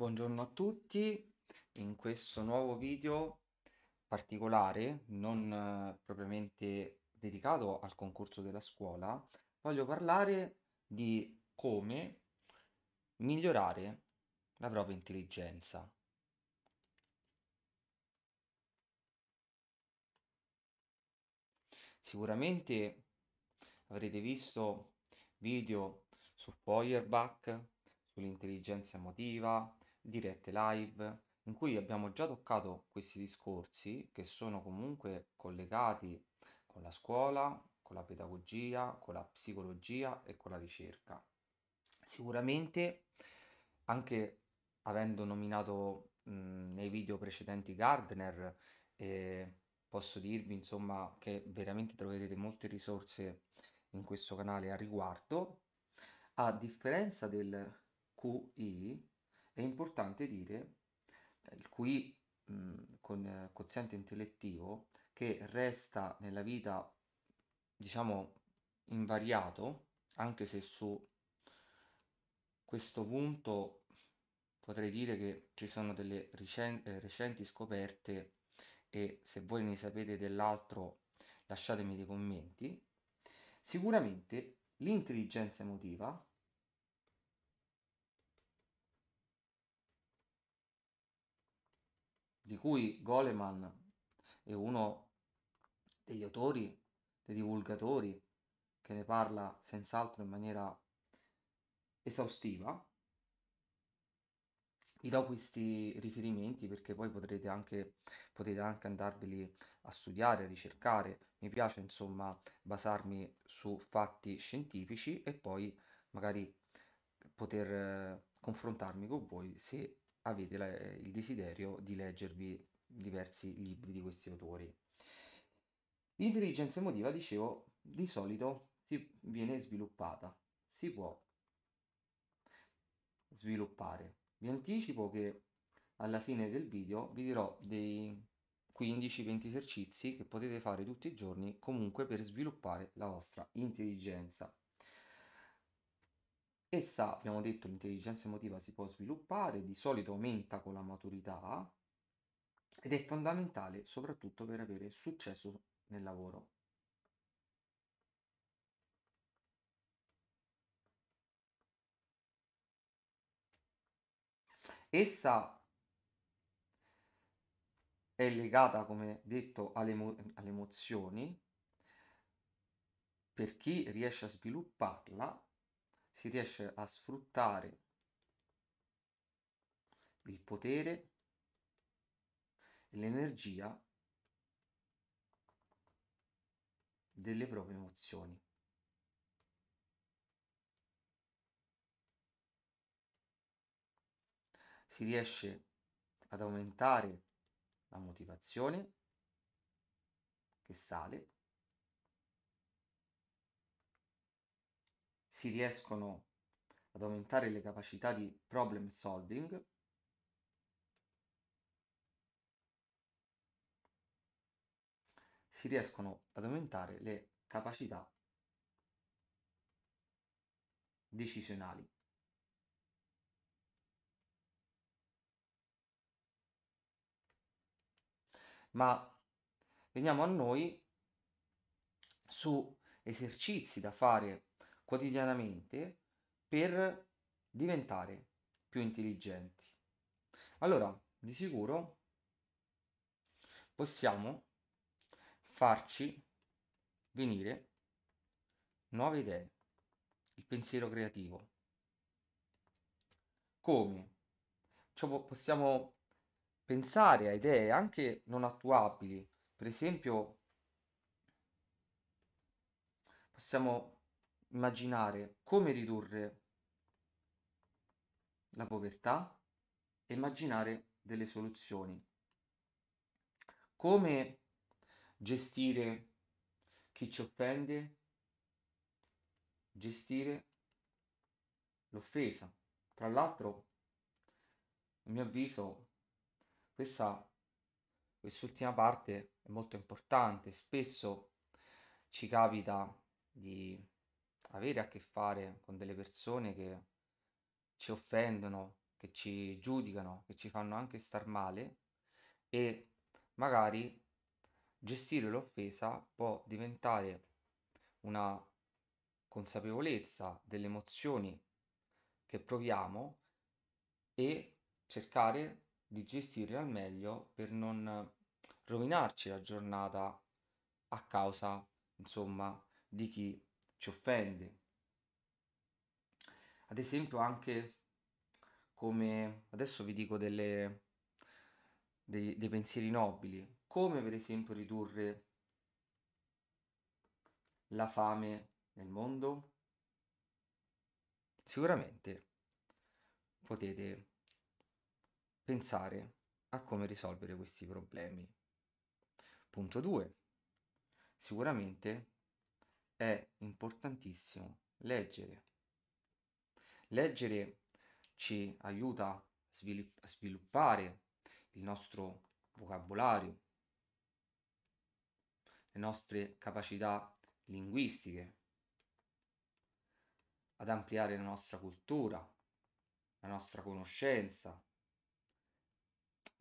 Buongiorno a tutti, in questo nuovo video particolare, non eh, propriamente dedicato al concorso della scuola, voglio parlare di come migliorare la propria intelligenza. Sicuramente avrete visto video su Feuerbach, sull'intelligenza emotiva, dirette live in cui abbiamo già toccato questi discorsi che sono comunque collegati con la scuola, con la pedagogia, con la psicologia e con la ricerca. Sicuramente anche avendo nominato mh, nei video precedenti Gardner, eh, posso dirvi insomma che veramente troverete molte risorse in questo canale a riguardo. A differenza del QI, è importante dire, il cui con, eh, quoziente intellettivo, che resta nella vita, diciamo, invariato, anche se su questo punto potrei dire che ci sono delle eh, recenti scoperte e se voi ne sapete dell'altro lasciatemi dei commenti. Sicuramente l'intelligenza emotiva di cui Goleman è uno degli autori, dei divulgatori, che ne parla senz'altro in maniera esaustiva. Vi do questi riferimenti perché poi potrete anche, potete anche andarveli a studiare, a ricercare. Mi piace insomma basarmi su fatti scientifici e poi magari poter eh, confrontarmi con voi se avete la, il desiderio di leggervi diversi libri di questi autori. L'intelligenza emotiva, dicevo, di solito si viene sviluppata, si può sviluppare. Vi anticipo che alla fine del video vi dirò dei 15-20 esercizi che potete fare tutti i giorni comunque per sviluppare la vostra intelligenza Essa, abbiamo detto, l'intelligenza emotiva si può sviluppare, di solito aumenta con la maturità ed è fondamentale soprattutto per avere successo nel lavoro. Essa è legata, come detto, alle, alle emozioni. Per chi riesce a svilupparla, si riesce a sfruttare il potere e l'energia delle proprie emozioni. Si riesce ad aumentare la motivazione che sale si riescono ad aumentare le capacità di problem solving si riescono ad aumentare le capacità decisionali. Ma veniamo a noi su esercizi da fare quotidianamente per diventare più intelligenti. Allora, di sicuro possiamo farci venire nuove idee, il pensiero creativo. Come? Cioè, possiamo pensare a idee anche non attuabili, per esempio possiamo immaginare come ridurre la povertà e immaginare delle soluzioni. Come gestire chi ci offende, gestire l'offesa. Tra l'altro, a mio avviso, questa quest'ultima parte è molto importante. Spesso ci capita di avere a che fare con delle persone che ci offendono, che ci giudicano, che ci fanno anche star male e magari gestire l'offesa può diventare una consapevolezza delle emozioni che proviamo e cercare di gestire al meglio per non rovinarci la giornata a causa, insomma, di chi ci offende. Ad esempio anche come, adesso vi dico delle, dei, dei pensieri nobili, come per esempio ridurre la fame nel mondo? Sicuramente potete pensare a come risolvere questi problemi. Punto 2. Sicuramente è importantissimo leggere. Leggere ci aiuta a sviluppare il nostro vocabolario, le nostre capacità linguistiche, ad ampliare la nostra cultura, la nostra conoscenza,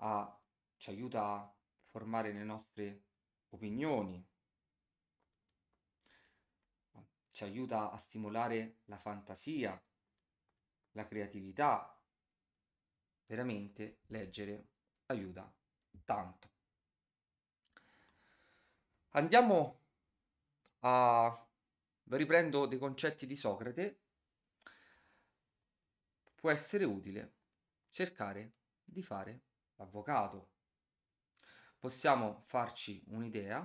a, ci aiuta a formare le nostre opinioni, ci aiuta a stimolare la fantasia, la creatività. Veramente leggere aiuta tanto. Andiamo a... riprendo dei concetti di Socrate. Può essere utile cercare di fare l'avvocato. Possiamo farci un'idea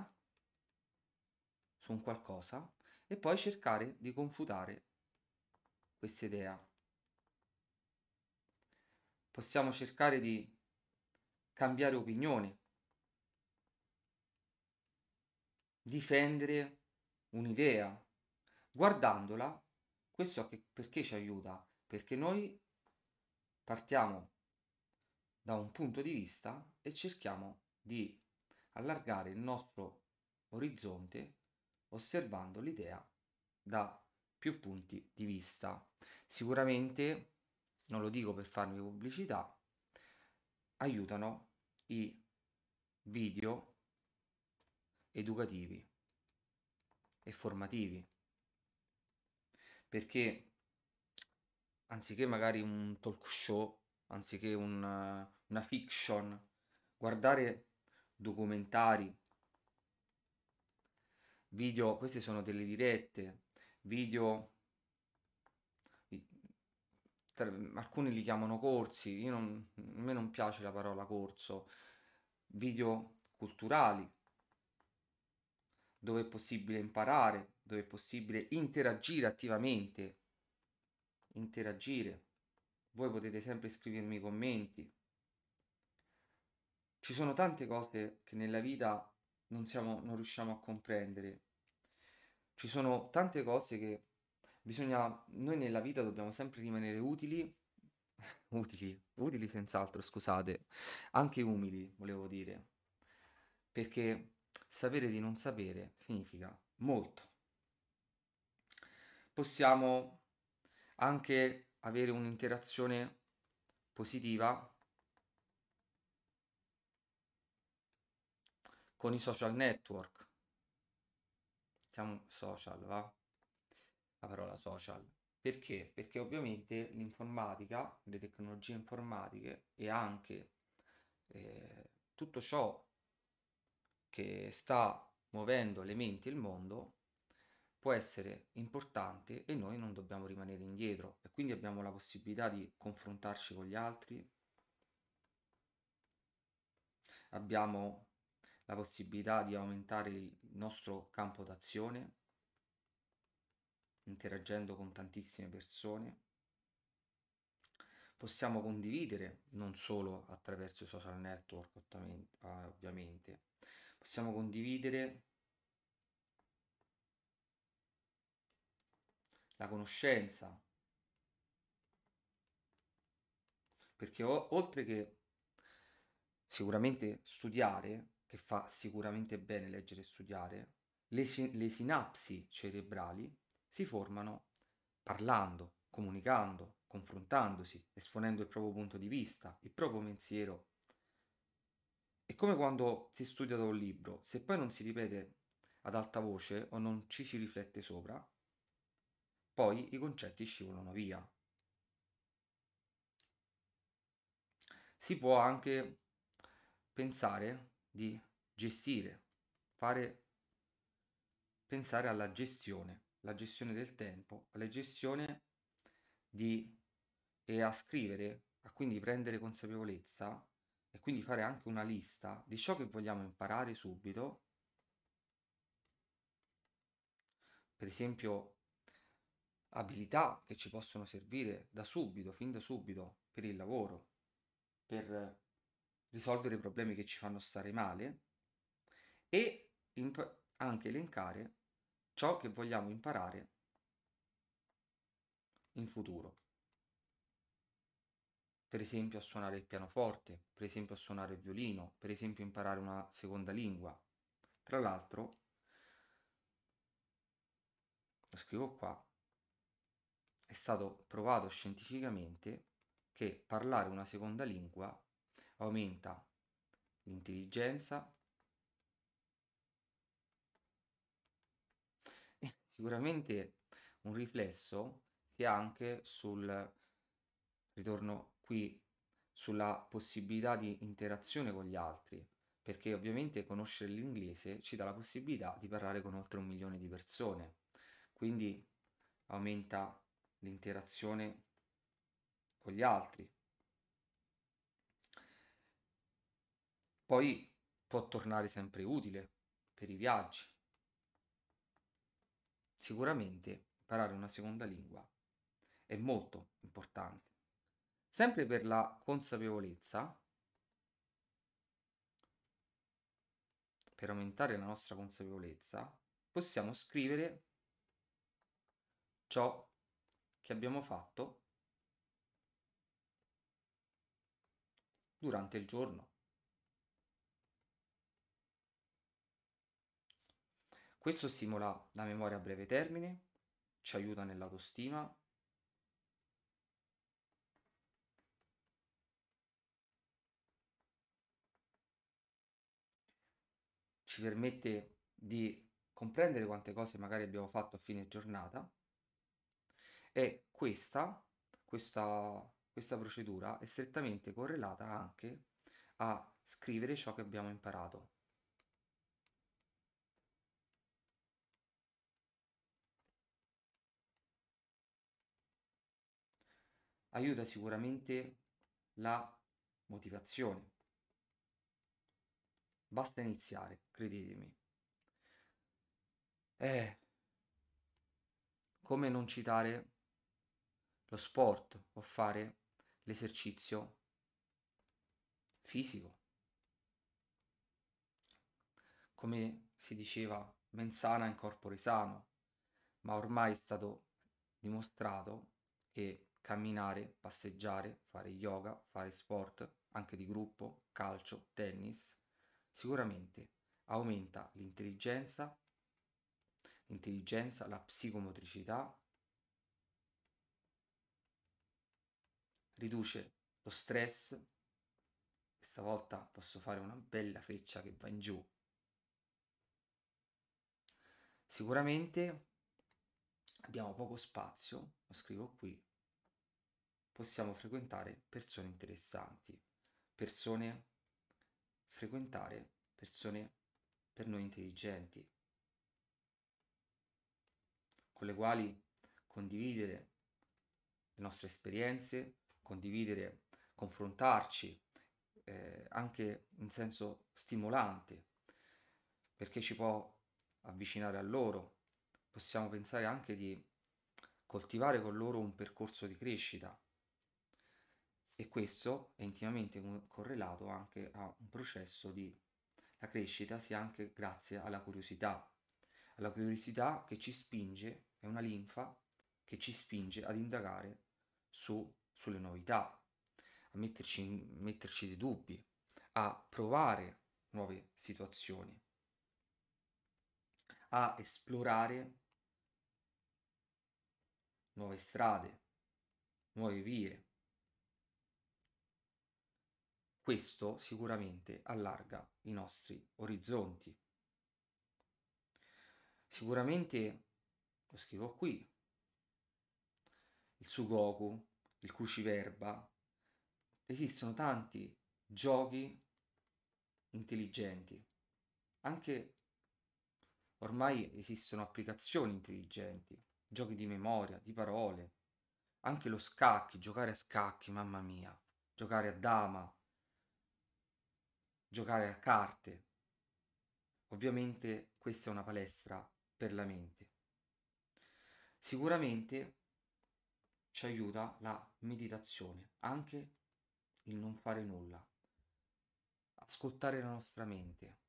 su un qualcosa e poi cercare di confutare questa idea. Possiamo cercare di cambiare opinione, difendere un'idea. Guardandola, questo perché ci aiuta? Perché noi partiamo da un punto di vista e cerchiamo di allargare il nostro orizzonte osservando l'idea da più punti di vista. Sicuramente, non lo dico per farmi pubblicità, aiutano i video educativi e formativi perché anziché magari un talk show anziché un, una fiction guardare documentari video, queste sono delle dirette, video, tra, alcuni li chiamano corsi, io non, a me non piace la parola corso, video culturali, dove è possibile imparare, dove è possibile interagire attivamente, interagire. Voi potete sempre scrivermi commenti. Ci sono tante cose che nella vita non, siamo, non riusciamo a comprendere ci sono tante cose che bisogna, noi nella vita dobbiamo sempre rimanere utili, utili, utili senz'altro, scusate, anche umili, volevo dire, perché sapere di non sapere significa molto. Possiamo anche avere un'interazione positiva con i social network diciamo social, va? La parola social. Perché? Perché ovviamente l'informatica, le tecnologie informatiche e anche eh, tutto ciò che sta muovendo le menti e il mondo può essere importante e noi non dobbiamo rimanere indietro e quindi abbiamo la possibilità di confrontarci con gli altri, abbiamo la possibilità di aumentare il nostro campo d'azione interagendo con tantissime persone. Possiamo condividere non solo attraverso i social network, ah, ovviamente, possiamo condividere la conoscenza, perché oltre che sicuramente studiare che fa sicuramente bene leggere e studiare, le, le sinapsi cerebrali si formano parlando, comunicando, confrontandosi, esponendo il proprio punto di vista, il proprio pensiero. È come quando si studia da un libro, se poi non si ripete ad alta voce o non ci si riflette sopra, poi i concetti scivolano via. Si può anche pensare di gestire, fare pensare alla gestione, la gestione del tempo, alla gestione di e a scrivere, a quindi prendere consapevolezza e quindi fare anche una lista di ciò che vogliamo imparare subito. Per esempio abilità che ci possono servire da subito, fin da subito, per il lavoro, per risolvere i problemi che ci fanno stare male e imp- anche elencare ciò che vogliamo imparare in futuro. Per esempio a suonare il pianoforte, per esempio a suonare il violino, per esempio imparare una seconda lingua. Tra l'altro, lo scrivo qua, è stato provato scientificamente che parlare una seconda lingua aumenta l'intelligenza, e sicuramente un riflesso si ha anche sul ritorno qui sulla possibilità di interazione con gli altri perché ovviamente conoscere l'inglese ci dà la possibilità di parlare con oltre un milione di persone quindi aumenta l'interazione con gli altri poi può tornare sempre utile per i viaggi. Sicuramente imparare una seconda lingua è molto importante, sempre per la consapevolezza, per aumentare la nostra consapevolezza, possiamo scrivere ciò che abbiamo fatto durante il giorno. Questo stimola la memoria a breve termine, ci aiuta nell'autostima. Ci permette di comprendere quante cose magari abbiamo fatto a fine giornata e questa, questa, questa procedura è strettamente correlata anche a scrivere ciò che abbiamo imparato. aiuta sicuramente la motivazione. Basta iniziare, credetemi. Eh, come non citare lo sport o fare l'esercizio fisico. Come si diceva, mensana in corpore sano, ma ormai è stato dimostrato che camminare, passeggiare, fare yoga, fare sport, anche di gruppo, calcio, tennis, sicuramente aumenta l'intelligenza, l'intelligenza, la psicomotricità, riduce lo stress. Questa volta posso fare una bella freccia che va in giù. Sicuramente abbiamo poco spazio, lo scrivo qui, possiamo frequentare persone interessanti, persone frequentare persone per noi intelligenti, con le quali condividere le nostre esperienze, condividere, confrontarci eh, anche in senso stimolante, perché ci può avvicinare a loro, possiamo pensare anche di coltivare con loro un percorso di crescita e questo è intimamente correlato anche a un processo di la crescita sia anche grazie alla curiosità. Alla curiosità che ci spinge, è una linfa che ci spinge ad indagare su, sulle novità, a metterci, metterci dei dubbi, a provare nuove situazioni, a esplorare nuove strade, nuove vie, questo sicuramente allarga i nostri orizzonti. Sicuramente, lo scrivo qui, il Sugoku, il Cuciverba, esistono tanti giochi intelligenti, anche ormai esistono applicazioni intelligenti, giochi di memoria, di parole, anche lo scacchi, giocare a scacchi, mamma mia, giocare a dama, giocare a carte. Ovviamente questa è una palestra per la mente. Sicuramente ci aiuta la meditazione, anche il non fare nulla, ascoltare la nostra mente,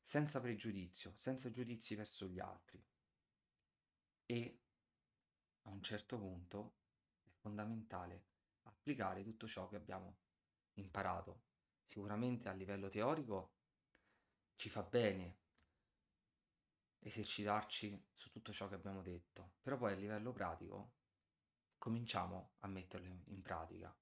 senza pregiudizio, senza giudizi verso gli altri. E a un certo punto è fondamentale applicare tutto ciò che abbiamo imparato sicuramente a livello teorico ci fa bene esercitarci su tutto ciò che abbiamo detto, però poi a livello pratico cominciamo a metterlo in pratica.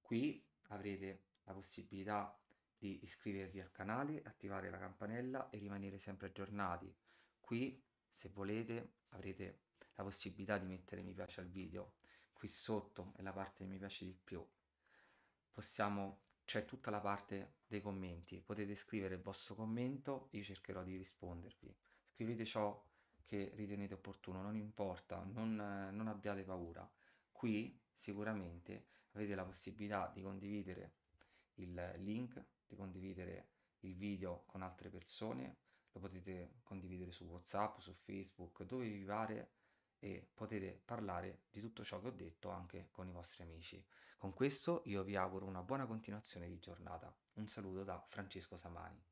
Qui avrete la possibilità di iscrivervi al canale, attivare la campanella e rimanere sempre aggiornati. Qui, se volete, avrete la possibilità di mettere mi piace al video. Qui sotto è la parte che mi piace di più. Possiamo c'è tutta la parte dei commenti. Potete scrivere il vostro commento, io cercherò di rispondervi. Scrivete ciò che ritenete opportuno, non importa, non, non abbiate paura. Qui sicuramente avete la possibilità di condividere il link, di condividere il video con altre persone, lo potete condividere su WhatsApp, su Facebook, dove vi pare e potete parlare di tutto ciò che ho detto anche con i vostri amici. Con questo io vi auguro una buona continuazione di giornata. Un saluto da Francesco Samani.